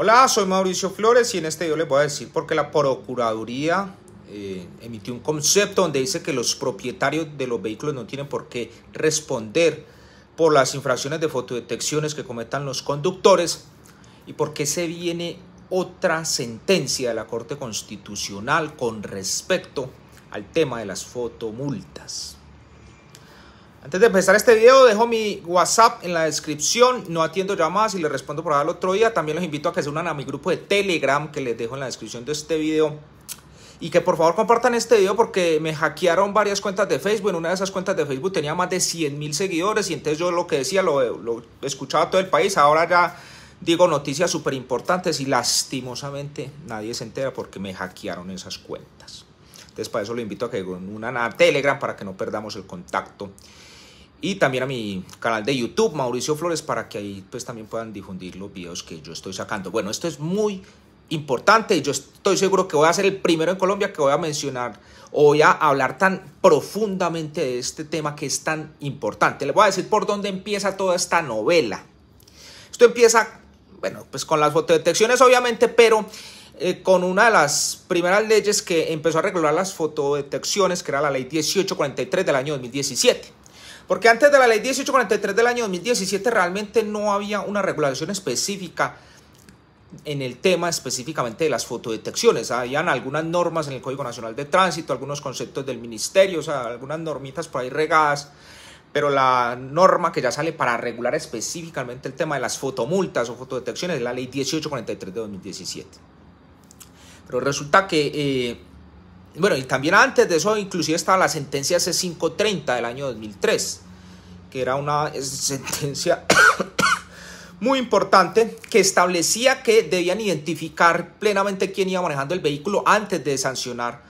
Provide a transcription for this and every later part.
Hola, soy Mauricio Flores y en este video les voy a decir por qué la Procuraduría eh, emitió un concepto donde dice que los propietarios de los vehículos no tienen por qué responder por las infracciones de fotodetecciones que cometan los conductores y por qué se viene otra sentencia de la Corte Constitucional con respecto al tema de las fotomultas. Antes de empezar este video, dejo mi WhatsApp en la descripción. No atiendo llamadas y le respondo por ahora el otro día. También los invito a que se unan a mi grupo de Telegram que les dejo en la descripción de este video. Y que por favor compartan este video porque me hackearon varias cuentas de Facebook. En una de esas cuentas de Facebook tenía más de 100 mil seguidores y entonces yo lo que decía lo, escuchaba todo el país. Ahora ya digo noticias súper importantes y lastimosamente nadie se entera porque me hackearon esas cuentas. Entonces para eso lo invito a que unan a Telegram para que no perdamos el contacto y también a mi canal de YouTube, Mauricio Flores, para que ahí pues también puedan difundir los videos que yo estoy sacando. Bueno, esto es muy importante y yo estoy seguro que voy a ser el primero en Colombia que voy a mencionar o voy a hablar tan profundamente de este tema que es tan importante. Les voy a decir por dónde empieza toda esta novela. Esto empieza, bueno, pues con las fotodetecciones obviamente, pero eh, con una de las primeras leyes que empezó a regular las fotodetecciones, que era la ley 1843 del año 2017. Porque antes de la ley 1843 del año 2017 realmente no había una regulación específica en el tema específicamente de las fotodetecciones. Habían algunas normas en el Código Nacional de Tránsito, algunos conceptos del ministerio, o sea, algunas normitas por ahí regadas, pero la norma que ya sale para regular específicamente el tema de las fotomultas o fotodetecciones es la ley 1843 de 2017. Pero resulta que eh, bueno, y también antes de eso inclusive estaba la sentencia C530 del año 2003, que era una sentencia muy importante que establecía que debían identificar plenamente quién iba manejando el vehículo antes de sancionar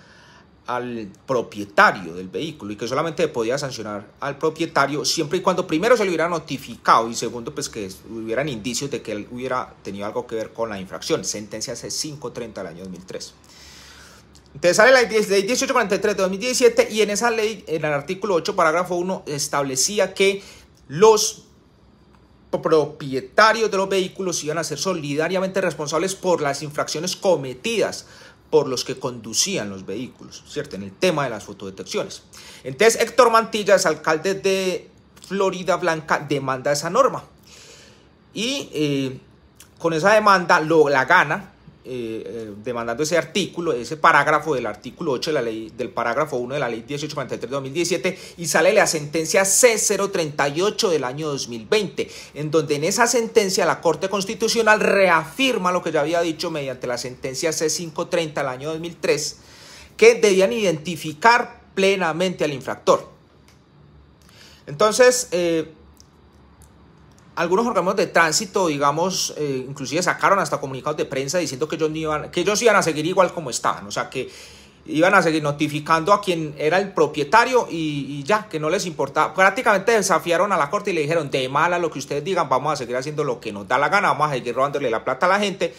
al propietario del vehículo y que solamente podía sancionar al propietario siempre y cuando primero se le hubiera notificado y segundo pues que hubieran indicios de que él hubiera tenido algo que ver con la infracción. Sentencia C530 del año 2003. Te sale la ley 1843 de 2017 y en esa ley, en el artículo 8, parágrafo 1, establecía que los propietarios de los vehículos iban a ser solidariamente responsables por las infracciones cometidas por los que conducían los vehículos, ¿cierto? En el tema de las fotodetecciones. Entonces, Héctor mantilla Mantillas, alcalde de Florida Blanca, demanda esa norma. Y eh, con esa demanda lo, la gana eh, eh, demandando ese artículo, ese parágrafo del artículo 8 de la ley, del parágrafo 1 de la ley 1843 de 2017 y sale la sentencia C038 del año 2020, en donde en esa sentencia la Corte Constitucional reafirma lo que ya había dicho mediante la sentencia C530 del año 2003, que debían identificar plenamente al infractor. Entonces, eh, algunos organismos de tránsito, digamos, eh, inclusive sacaron hasta comunicados de prensa diciendo que ellos, iban, que ellos iban a seguir igual como estaban, o sea, que iban a seguir notificando a quien era el propietario y, ya, que no les importaba. Prácticamente desafiaron a la corte y le dijeron, de mala lo que ustedes digan, vamos a seguir haciendo lo que nos da la gana, vamos a seguir robándole la plata a la gente.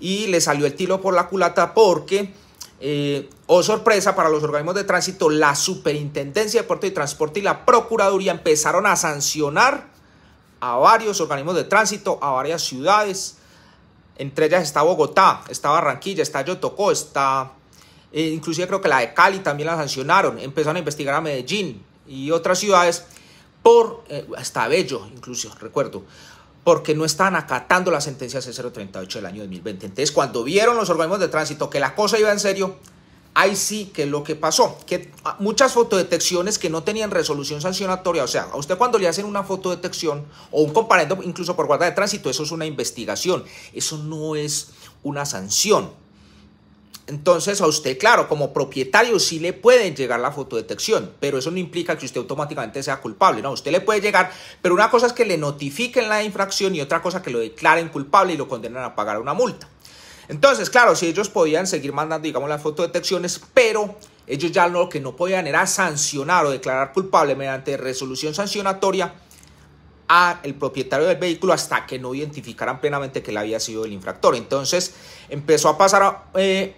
Y le salió el tiro por la culata porque... Eh, oh sorpresa para los organismos de tránsito, la Superintendencia de Puerto y Transporte y la Procuraduría empezaron a sancionar a varios organismos de tránsito, a varias ciudades. Entre ellas está Bogotá, está Barranquilla, está Yotocó, está... Eh, inclusive creo que la de Cali también la sancionaron. Empezaron a investigar a Medellín y otras ciudades por... Eh, hasta Bello, incluso, recuerdo porque no estaban acatando las sentencias c 038 del año 2020. Entonces, cuando vieron los organismos de tránsito que la cosa iba en serio, ahí sí que lo que pasó, que muchas fotodetecciones que no tenían resolución sancionatoria, o sea, a usted cuando le hacen una fotodetección o un comparendo incluso por guarda de tránsito, eso es una investigación, eso no es una sanción. Entonces a usted, claro, como propietario sí le pueden llegar la fotodetección, pero eso no implica que usted automáticamente sea culpable, ¿no? Usted le puede llegar, pero una cosa es que le notifiquen la infracción y otra cosa que lo declaren culpable y lo condenen a pagar una multa. Entonces, claro, si ellos podían seguir mandando, digamos, las fotodetecciones, pero ellos ya lo que no podían era sancionar o declarar culpable mediante resolución sancionatoria al el propietario del vehículo hasta que no identificaran plenamente que él había sido el infractor. Entonces empezó a pasar eh,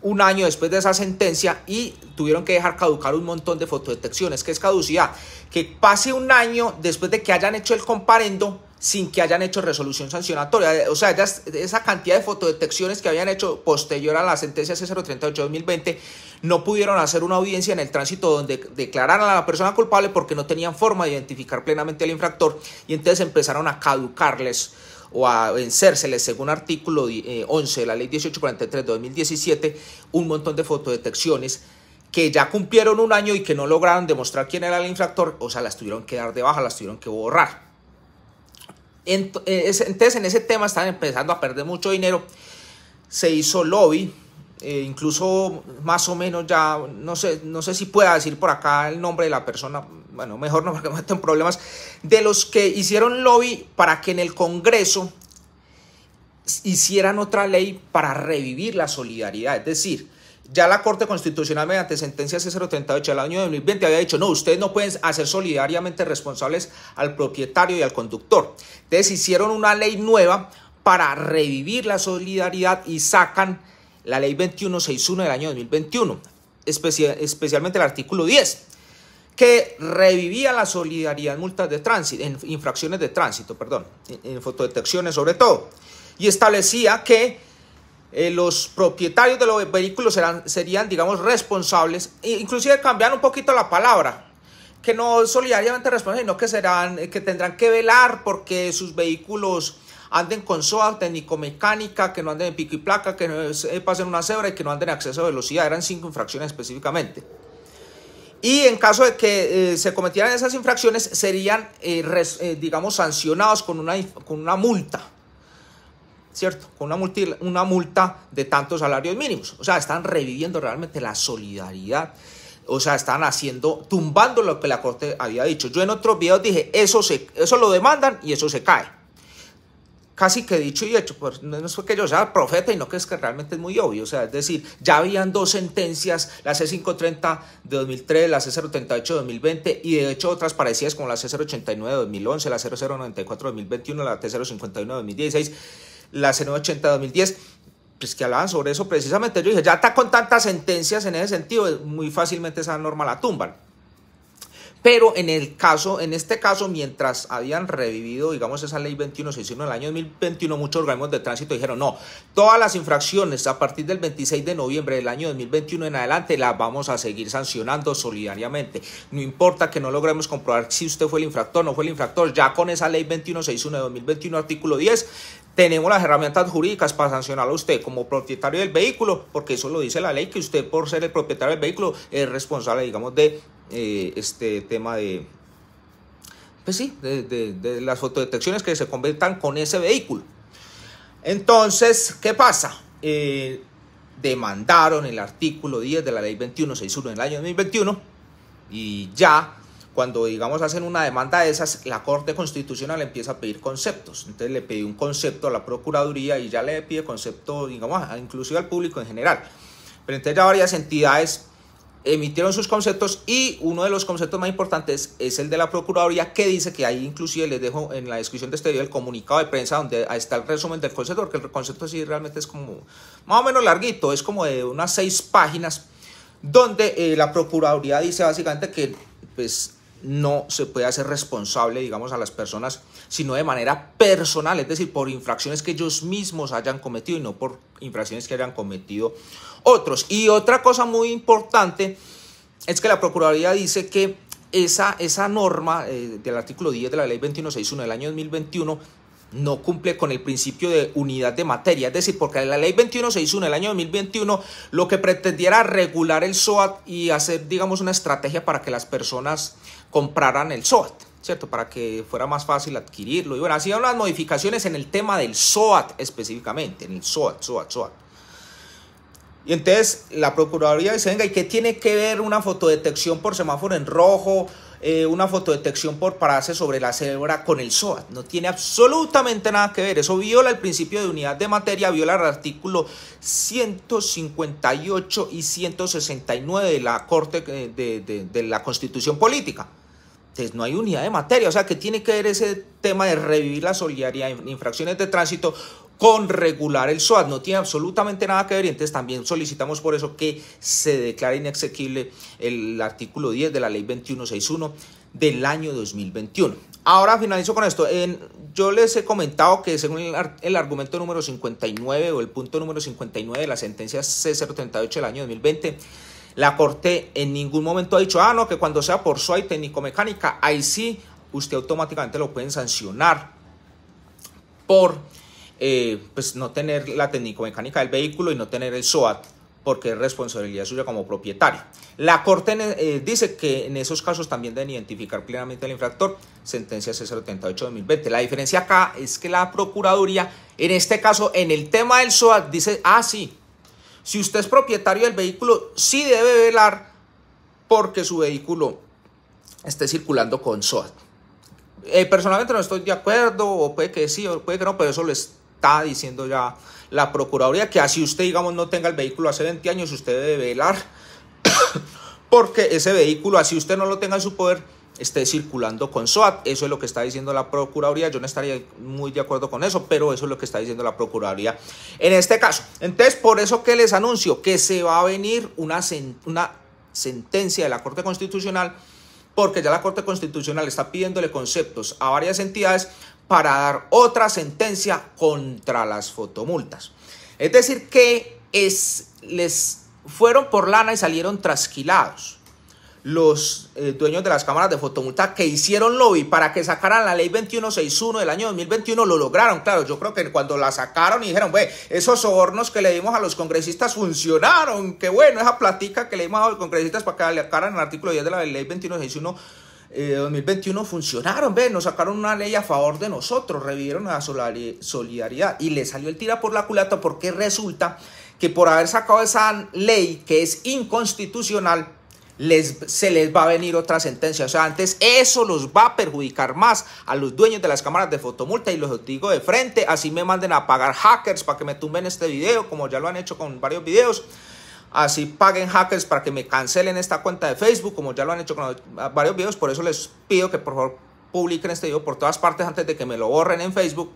un año después de esa sentencia y tuvieron que dejar caducar un montón de fotodetecciones. que es caducidad? Que pase un año después de que hayan hecho el comparendo sin que hayan hecho resolución sancionatoria. Eh, o sea, esa cantidad de fotodetecciones que habían hecho posterior a la sentencia C038-2020 no pudieron hacer una audiencia en el tránsito donde declararan a la persona culpable porque no tenían forma de identificar plenamente al infractor y entonces empezaron a caducarles o a vencérseles, según artículo 11 eh, de la ley 1843 2017, un montón de fotodetecciones que ya cumplieron un año y que no lograron demostrar quién era el infractor, o sea, las tuvieron que dar de baja, las tuvieron que borrar. Eh, entonces en ese tema están empezando a perder mucho dinero. Se hizo lobby, eh, incluso más o menos ya, no sé, no sé si pueda decir por acá el nombre de la persona, bueno, mejor no porque me meto problemas, de los que hicieron lobby para que en el Congreso hicieran otra ley para revivir la solidaridad. Es decir, ya la Corte Constitucional, mediante sentencia C038 del año 2020, había dicho, no, ustedes no pueden hacer solidariamente responsables al propietario y al conductor. Entonces hicieron una ley nueva para revivir la solidaridad y sacan la ley 2161 del año 2021, especialmente el artículo 10, que revivía la solidaridad en multas de tránsito, en infracciones de tránsito, perdón, en fotodetecciones sobre todo, y establecía que eh, los propietarios de los vehículos serán, serían, digamos, responsables, e inclusive cambiar un poquito la palabra, que no solidariamente responsables, sino que, serán, eh, que tendrán que velar porque sus vehículos anden con SOA, técnico-mecánica, que no anden en pico y placa, que no eh, pasen una cebra y que no anden en acceso a velocidad. Eran cinco infracciones específicamente. Y en caso de que se cometieran esas infracciones, serían, digamos, sancionados con una, con una multa. ¿cierto? Con una, multi, una multa de tantos salarios mínimos. O sea, están reviviendo realmente la solidaridad. O sea, están haciendo, tumbando lo que la Corte había dicho. Yo en otros videos dije, eso, se, eso lo demandan y eso se cae. Casi que dicho y hecho, pues no es que yo sea profeta y no que es que realmente es muy obvio. O sea, es decir, ya habían dos sentencias, la C530 de 2003, la C038 de 2020 y de hecho otras parecidas como la C089 de 2011, la C-094 de 2021, la T051 de 2016 la C980-2010, pues que hablaban sobre eso precisamente. Yo dije, ya está con tantas sentencias en ese sentido, muy fácilmente esa norma la tumban. Pero en el caso, en este caso, mientras habían revivido, digamos, esa ley 2161 del año 2021, muchos organismos de tránsito dijeron, no, todas las infracciones a partir del 26 de noviembre del año 2021 en adelante las vamos a seguir sancionando solidariamente. No importa que no logremos comprobar si usted fue el infractor o no fue el infractor, ya con esa ley 2161 de 2021, artículo 10, tenemos las herramientas jurídicas para sancionar a usted como propietario del vehículo, porque eso lo dice la ley, que usted por ser el propietario del vehículo es responsable, digamos, de eh, este tema de, pues sí, de, las fotodetecciones que se conviertan con ese vehículo. Entonces, ¿qué pasa? Eh, demandaron el artículo 10 de la ley 2161 del año 2021 y ya cuando, digamos, hacen una demanda de esas, la Corte Constitucional empieza a pedir conceptos. Entonces le pide un concepto a la Procuraduría y ya le pide concepto, digamos, inclusive al público en general. Pero entonces ya varias entidades emitieron sus conceptos y uno de los conceptos más importantes es el de la Procuraduría que dice que ahí inclusive les dejo en la descripción de este video el comunicado de prensa donde está el resumen del concepto, porque el concepto sí realmente es como más o menos larguito, es como de unas seis páginas donde eh, la Procuraduría dice básicamente que pues no se puede hacer responsable, digamos, a las personas, sino de manera personal, es decir, por infracciones que ellos mismos hayan cometido y no por infracciones que hayan cometido otros. Y otra cosa muy importante es que la Procuraduría dice que esa, esa norma eh, del artículo 10 de la ley 2161 del año 2021 no cumple con el principio de unidad de materia. Es decir, porque la ley 21 se hizo en el año 2021, lo que pretendía era regular el SOAT y hacer, digamos, una estrategia para que las personas compraran el SOAT, ¿cierto? Para que fuera más fácil adquirirlo. Y bueno, hacían unas modificaciones en el tema del SOAT específicamente, en el SOAT, SOAT, SOAT. Y entonces la Procuraduría dice, venga, ¿y qué tiene que ver una fotodetección por semáforo en rojo eh, una fotodetección por parase sobre la célula con el SOAT. No tiene absolutamente nada que ver. Eso viola el principio de unidad de materia, viola el artículo 158 y 169 de la Corte eh, de, de la Constitución Política no hay unidad de materia, o sea que tiene que ver ese tema de revivir la solidaridad en infracciones de tránsito con regular el SOAT. No tiene absolutamente nada que ver y entonces también solicitamos por eso que se declare inexequible el artículo 10 de la ley 2161 del año 2021. Ahora finalizo con esto. yo les he comentado que según el, argumento número 59 o el punto número 59 de la sentencia C038 del año 2020, la Corte en ningún momento ha dicho, ah, no, que cuando sea por SOA y técnico-mecánica, ahí sí, usted automáticamente lo pueden sancionar por eh, pues no tener la técnico-mecánica del vehículo y no tener el SOAT porque es responsabilidad suya como propietario. La Corte eh, dice que en esos casos también deben identificar plenamente al infractor, sentencia C078-2020. La diferencia acá es que la Procuraduría, en este caso, en el tema del SOAT, dice, ah, sí, si usted es propietario del vehículo, sí debe velar porque su vehículo esté circulando con SOAT. Eh, personalmente no estoy de acuerdo, o puede que sí, o puede que no, pero eso lo está diciendo ya la Procuraduría, que así usted, digamos, no tenga el vehículo hace 20 años, usted debe velar porque ese vehículo, así usted no lo tenga en su poder, esté circulando con SOAT. Eso es lo que está diciendo la Procuraduría. Yo no estaría muy de acuerdo con eso, pero eso es lo que está diciendo la Procuraduría en este caso. Entonces, por eso que les anuncio que se va a venir una, sentencia de la Corte Constitucional, porque ya la Corte Constitucional está pidiéndole conceptos a varias entidades para dar otra sentencia contra las fotomultas. Es decir, que es, les fueron por lana y salieron trasquilados los eh, dueños de las cámaras de fotomulta que hicieron lobby para que sacaran la ley 2161 del año 2021 lo lograron. Claro, yo creo que cuando la sacaron y dijeron, ve, esos sobornos que le dimos a los congresistas funcionaron, qué bueno, esa plática que le dimos a los congresistas para que le sacaran el artículo 10 de la ley 2161. Eh, 2021 funcionaron, ve, nos sacaron una ley a favor de nosotros, revivieron la solidaridad y le salió el tira por la culata porque resulta que por haber sacado esa ley que es inconstitucional, les, se les va a venir otra sentencia. O sea, antes eso los va a perjudicar más a los dueños de las cámaras de fotomulta y los digo de frente, así me manden a pagar hackers para que me tumben este video, como ya lo han hecho con varios videos. Así paguen hackers para que me cancelen esta cuenta de Facebook, como ya lo han hecho con varios videos. Por eso les pido que por favor publiquen este video por todas partes antes de que me lo borren en Facebook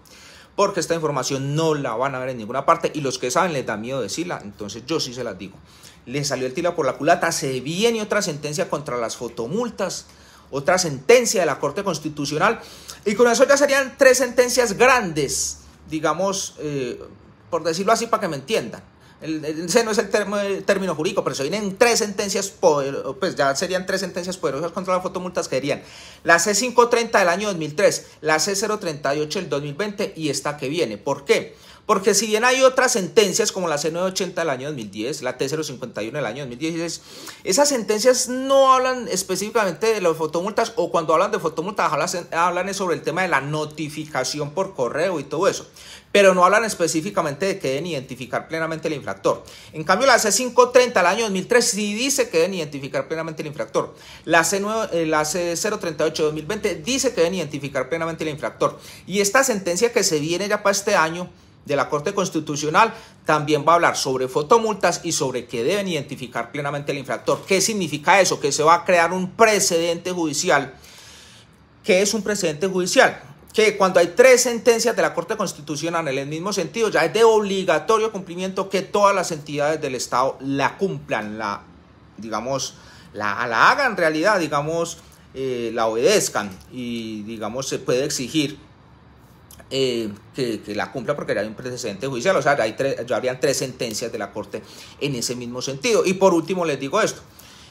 porque esta información no la van a ver en ninguna parte y los que saben les da miedo decirla, entonces yo sí se las digo. Le salió el tiro por la culata, se viene otra sentencia contra las fotomultas, otra sentencia de la Corte Constitucional y con eso ya serían tres sentencias grandes, digamos, eh, por decirlo así para que me entiendan. El, ese no es el, término jurídico, pero se vienen tres sentencias, pues ya serían tres sentencias poderosas contra las fotomultas que dirían la C530 del año 2003, la C038 del 2020 y esta que viene. ¿Por qué? Porque si bien hay otras sentencias como la C980 del año 2010, la T051 del año 2016, esas sentencias no hablan específicamente de las fotomultas o cuando hablan de fotomultas hablan, hablan sobre el tema de la notificación por correo y todo eso pero no hablan específicamente de que deben identificar plenamente el infractor. En cambio, la C530 del año 2003 sí dice que deben identificar plenamente el infractor. La, c 038 eh, la c 2020 dice que deben identificar plenamente el infractor. Y esta sentencia que se viene ya para este año de la Corte Constitucional también va a hablar sobre fotomultas y sobre que deben identificar plenamente el infractor. ¿Qué significa eso? Que se va a crear un precedente judicial. ¿Qué es un precedente judicial? que cuando hay tres sentencias de la Corte Constitucional en el mismo sentido, ya es de obligatorio cumplimiento que todas las entidades del Estado la cumplan, la, digamos, la, la hagan realidad, digamos, eh, la obedezcan y, digamos, se puede exigir eh, que, la cumpla porque ya hay un precedente judicial, o sea, ya, hay tres, ya habrían tres sentencias de la Corte en ese mismo sentido. Y por último les digo esto,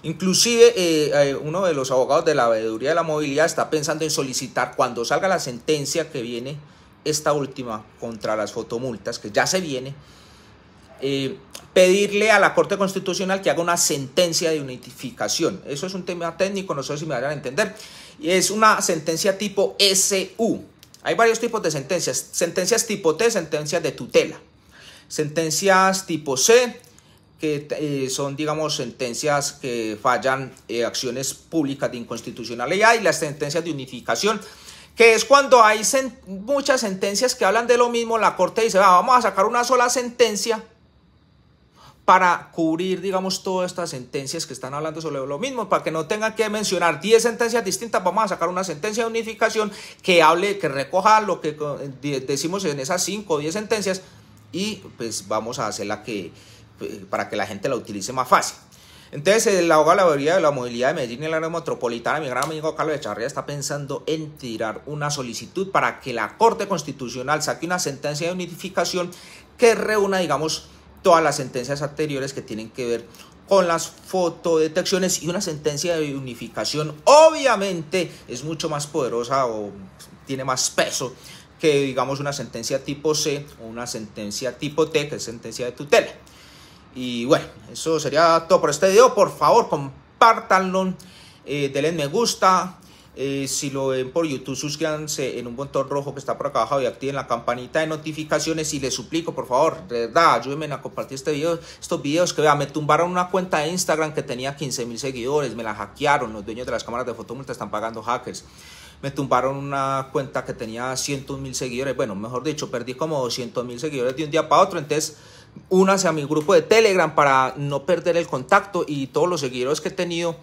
Inclusive eh, eh, uno de los abogados de la veeduría de la movilidad está pensando en solicitar cuando salga la sentencia que viene, esta última contra las fotomultas, que ya se viene, eh, pedirle a la Corte Constitucional que haga una sentencia de unificación. Eso es un tema técnico, no sé si me van a entender. Y es una sentencia tipo SU. Hay varios tipos de sentencias. Sentencias tipo T, sentencias de tutela. Sentencias tipo C, que eh, son, digamos, sentencias que fallan eh, acciones públicas de inconstitucionalidad y las sentencias de unificación, que es cuando hay muchas sentencias que hablan de lo mismo, la Corte dice, vamos a sacar una sola sentencia para cubrir, digamos, todas estas sentencias que están hablando sobre lo mismo, para que no tengan que mencionar 10 sentencias distintas, vamos a sacar una sentencia de unificación que hable, que recoja lo que eh, decimos en esas 5 o 10 sentencias y pues vamos a hacer la que eh, para que la gente la utilice más fácil. Entonces, el abogado de la de la Movilidad de Medellín y el área metropolitana, mi gran amigo Carlos Echarría, está pensando en tirar una solicitud para que la Corte Constitucional saque una sentencia de unificación que reúna, digamos, todas las sentencias anteriores que tienen que ver con las fotodetecciones y una sentencia de unificación obviamente es mucho más poderosa o tiene más peso que digamos una sentencia tipo C o una sentencia tipo T que es sentencia de tutela. Y bueno, eso sería todo por este video. Por favor, compártanlo, eh, denle me gusta. Eh, si lo ven por YouTube, suscríbanse en un botón rojo que está por acá abajo y activen la campanita de notificaciones. Y les suplico, por favor, de verdad, ayúdenme a compartir este video, estos videos que vean. Me tumbaron una cuenta de Instagram que tenía 15 mil seguidores, me la hackearon. Los dueños de las cámaras de fotomulta están pagando hackers. Me tumbaron una cuenta que tenía 100 mil seguidores. Bueno, mejor dicho, perdí como 200 mil seguidores de un día para otro. Entonces, únase a mi grupo de Telegram para no perder el contacto y todos los seguidores que he tenido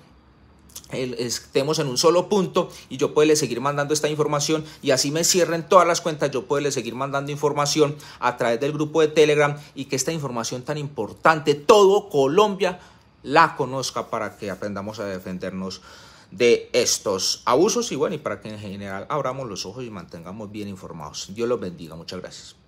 estemos en un solo punto y yo puedo seguir mandando esta información y así me cierren todas las cuentas, yo puedo seguir mandando información a través del grupo de Telegram y que esta información tan importante, todo Colombia la conozca para que aprendamos a defendernos de estos abusos y bueno, y para que en general abramos los ojos y mantengamos bien informados. Dios los bendiga, muchas gracias.